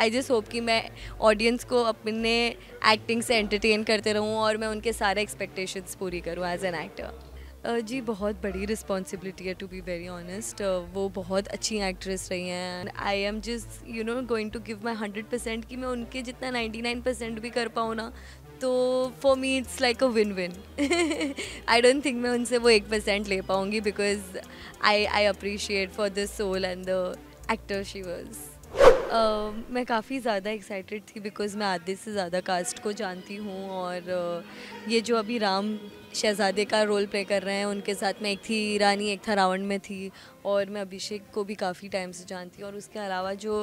I just hope कि मैं audience को अपने एक्टिंग से एंटरटेन करते रहूँ और मैं उनके सारे एक्सपेक्टेशंस पूरी करूँ एज एन एक्टर जी बहुत बड़ी रिस्पॉन्सिबिलिटी है टू बी वेरी ऑनेस्ट वो बहुत अच्छी एक्ट्रेस रही हैं I am just you know going to give my hundred percent कि मैं उनके जितना नाइन्टी नाइन परसेंट भी कर पाऊँ ना तो for me it's like a win win I don't think मैं उनसे वो एक परसेंट ले पाऊँगी because I I appreciate for the soul and the actor she was मैं काफ़ी ज़्यादा एक्साइटेड थी बिकॉज़ मैं आधे से ज़्यादा कास्ट को जानती हूँ और uh, ये जो अभी राम शहजादे का रोल प्ले कर रहे हैं उनके साथ में एक थी रानी एक था रावण में थी और मैं अभिषेक को भी काफ़ी टाइम से जानती हूँ और उसके अलावा जो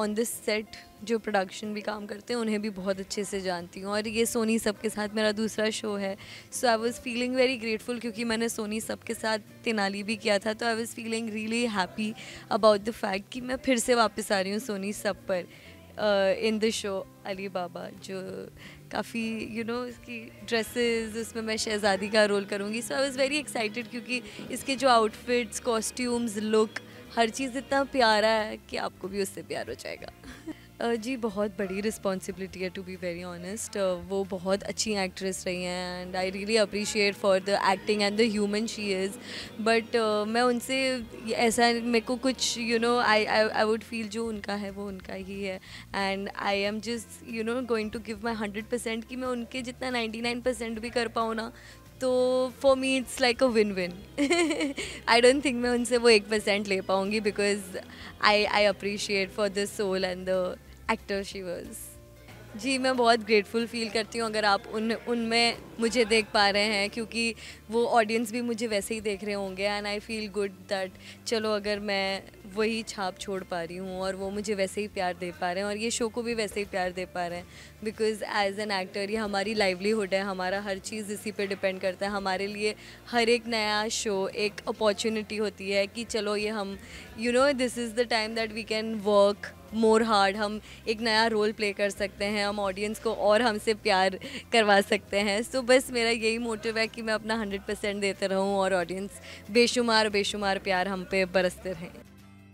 ऑन दिस सेट जो प्रोडक्शन भी काम करते हैं उन्हें भी बहुत अच्छे से जानती हूँ और ये सोनी सब के साथ मेरा दूसरा शो है so I was feeling very grateful क्योंकि मैंने सोनी सब के साथ तिनाली भी किया था तो I was feeling really happy about the fact कि मैं फिर से वापस आ रही हूँ सोनी सब पर in the show Ali Baba जो काफ़ी यू नो इसकी ड्रेसेस उसमें मैं शहज़ादी का रोल करूँगी so I was very excited क्योंकि इसके जो आउटफिट्स कॉस्ट्यूम्स लुक हर चीज़ इतना प्यारा है कि आपको भी उससे प्यार हो जाएगा जी बहुत बड़ी रिस्पॉन्सिबिलिटी है टू बी वेरी ऑनेस्ट वो बहुत अच्छी एक्ट्रेस रही हैं and I really appreciate for the acting and the human she is but मैं उनसे ऐसा मेरे को कुछ you know I I would feel जो उनका है वो उनका ही है and I am just you know going to give my hundred percent कि मैं उनके जितना नाइन्टी नाइन परसेंट भी कर पाऊँ ना तो for me it's like a win win I don't think मैं उनसे वो एक परसेंट ले पाऊँगी because I I appreciate for the soul and the actor she was जी मैं बहुत ग्रेटफुल फील करती हूँ अगर आप उन उनमें मुझे देख पा रहे हैं क्योंकि वो ऑडियंस भी मुझे वैसे ही देख रहे होंगे and I feel good that चलो अगर मैं वही छाप छोड़ पा रही हूँ और वो मुझे वैसे ही प्यार दे पा रहे हैं और ये शो को भी वैसे ही प्यार दे पा रहे हैं बिकॉज एज एन एक्टर ये हमारी लाइवलीहुड है हमारा हर चीज़ इसी पर डिपेंड करता है हमारे लिए हर एक नया शो एक अपॉर्चुनिटी होती है कि चलो ये हम you know this is the time that we can work more hard हम एक नया रोल प्ले कर सकते हैं हम ऑडियंस को और हमसे प्यार करवा सकते हैं सो so, बस मेरा यही मोटिव है कि मैं अपना हंड्रेड परसेंट देते रहूँ और ऑडियंस बेशुमार बेशुमार प्यार हम पे बरसते रहें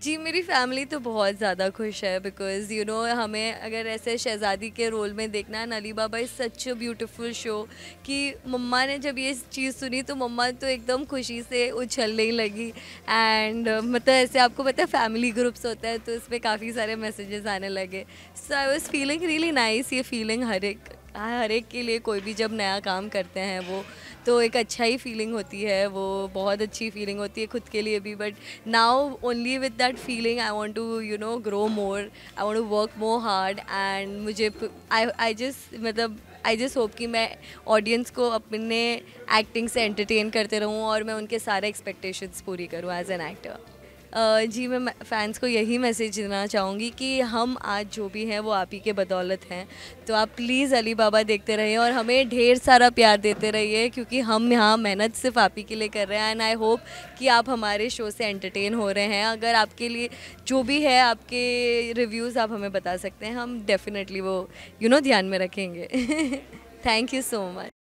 जी मेरी फैमिली तो बहुत ज़्यादा खुश है बिकॉज़ यू नो हमें अगर ऐसे शहज़ादी के रोल में देखना है Ali Baba is such a beautiful show कि मम्मा ने जब ये चीज़ सुनी तो मम्मा तो एकदम खुशी से उछलने लगी एंड uh, मतलब ऐसे आपको पता है फैमिली ग्रुप्स होता है तो उसमें काफ़ी सारे मैसेजेस आने लगे so I was feeling really nice ये फीलिंग हर एक हर एक के लिए कोई भी जब नया काम करते हैं वो तो एक अच्छा ही फीलिंग होती है वो बहुत अच्छी फीलिंग होती है खुद के लिए भी but now only with that feeling I want to you know grow more I want to work more hard and मुझे आई आई जस्ट मतलब आई जस्ट होप कि मैं ऑडियंस को अपने एक्टिंग से एंटरटेन करते रहूँ और मैं उनके सारे एक्सपेक्टेशंस पूरी करूँ एज एन एक्टर जी मैं फैंस को यही मैसेज देना चाहूँगी कि हम आज जो भी हैं वो आप ही के बदौलत हैं तो आप प्लीज़ अली बाबा देखते रहिए और हमें ढेर सारा प्यार देते रहिए क्योंकि हम यहाँ मेहनत सिर्फ आप ही के लिए कर रहे हैं एंड आई होप कि आप हमारे शो से एंटरटेन हो रहे हैं अगर आपके लिए जो भी है आपके रिव्यूज़ आप हमें बता सकते हैं हम डेफिनेटली वो यू you नो know, ध्यान में रखेंगे थैंक यू सो मच